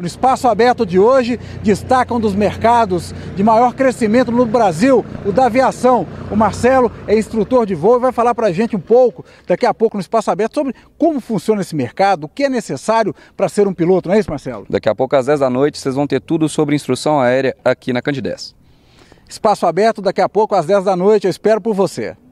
No espaço aberto de hoje, destaca um dos mercados de maior crescimento no Brasil, o da aviação. O Marcelo é instrutor de voo e vai falar para a gente um pouco, daqui a pouco no espaço aberto, sobre como funciona esse mercado, o que é necessário para ser um piloto, não é isso, Marcelo? Daqui a pouco, às 10 da noite, vocês vão ter tudo sobre instrução aérea aqui na Candidez. Espaço aberto, daqui a pouco, às 10 da noite, eu espero por você.